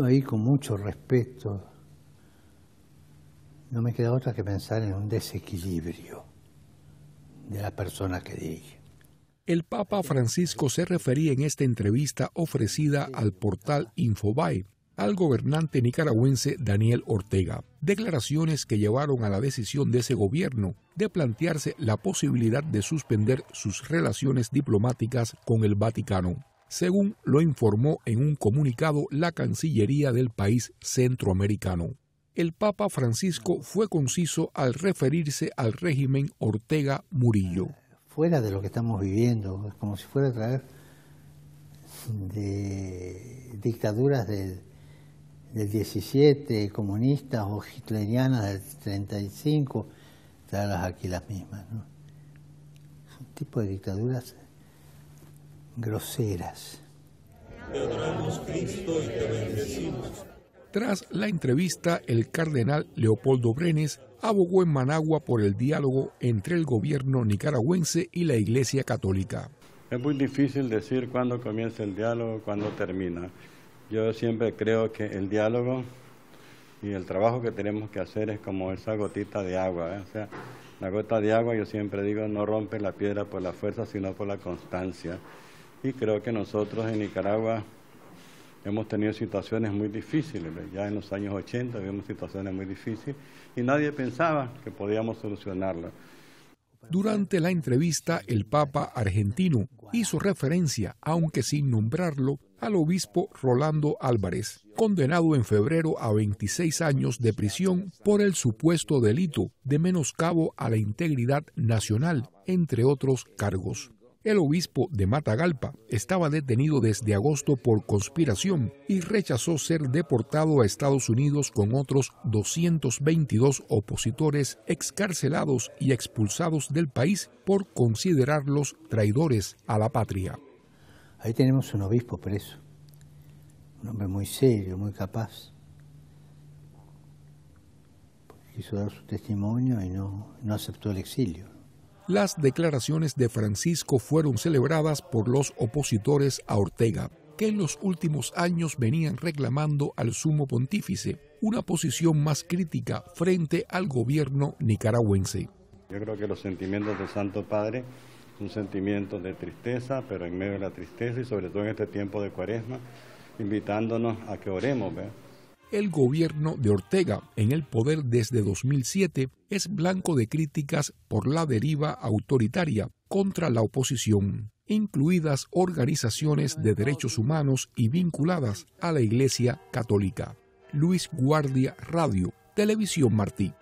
ahí con mucho respeto, no me queda otra que pensar en un desequilibrio de la persona que dirige. El Papa Francisco se refería en esta entrevista ofrecida al portal Infobae al gobernante nicaragüense Daniel Ortega, declaraciones que llevaron a la decisión de ese gobierno de plantearse la posibilidad de suspender sus relaciones diplomáticas con el Vaticano según lo informó en un comunicado la Cancillería del país centroamericano. El Papa Francisco fue conciso al referirse al régimen Ortega Murillo. Fuera de lo que estamos viviendo, es como si fuera traer de dictaduras del, del 17, comunistas o hitlerianas del 35, traerlas aquí las mismas. ¿no? un tipo de dictaduras groseras. Te Cristo, y te bendecimos. Tras la entrevista, el cardenal Leopoldo Brenes abogó en Managua por el diálogo entre el gobierno nicaragüense y la Iglesia Católica. Es muy difícil decir cuándo comienza el diálogo, cuándo termina. Yo siempre creo que el diálogo y el trabajo que tenemos que hacer es como esa gotita de agua. ¿eh? O sea, la gota de agua, yo siempre digo, no rompe la piedra por la fuerza, sino por la constancia. Y creo que nosotros en Nicaragua hemos tenido situaciones muy difíciles, ya en los años 80 vimos situaciones muy difíciles y nadie pensaba que podíamos solucionarlas. Durante la entrevista, el Papa argentino hizo referencia, aunque sin nombrarlo, al obispo Rolando Álvarez, condenado en febrero a 26 años de prisión por el supuesto delito de menoscabo a la integridad nacional, entre otros cargos. El obispo de Matagalpa estaba detenido desde agosto por conspiración y rechazó ser deportado a Estados Unidos con otros 222 opositores excarcelados y expulsados del país por considerarlos traidores a la patria. Ahí tenemos un obispo preso, un hombre muy serio, muy capaz. Quiso dar su testimonio y no, no aceptó el exilio. Las declaraciones de Francisco fueron celebradas por los opositores a Ortega, que en los últimos años venían reclamando al sumo pontífice una posición más crítica frente al gobierno nicaragüense. Yo creo que los sentimientos del Santo Padre son sentimientos de tristeza, pero en medio de la tristeza y sobre todo en este tiempo de cuaresma, invitándonos a que oremos. ¿ver? El gobierno de Ortega, en el poder desde 2007, es blanco de críticas por la deriva autoritaria contra la oposición, incluidas organizaciones de derechos humanos y vinculadas a la Iglesia Católica. Luis Guardia Radio, Televisión Martí.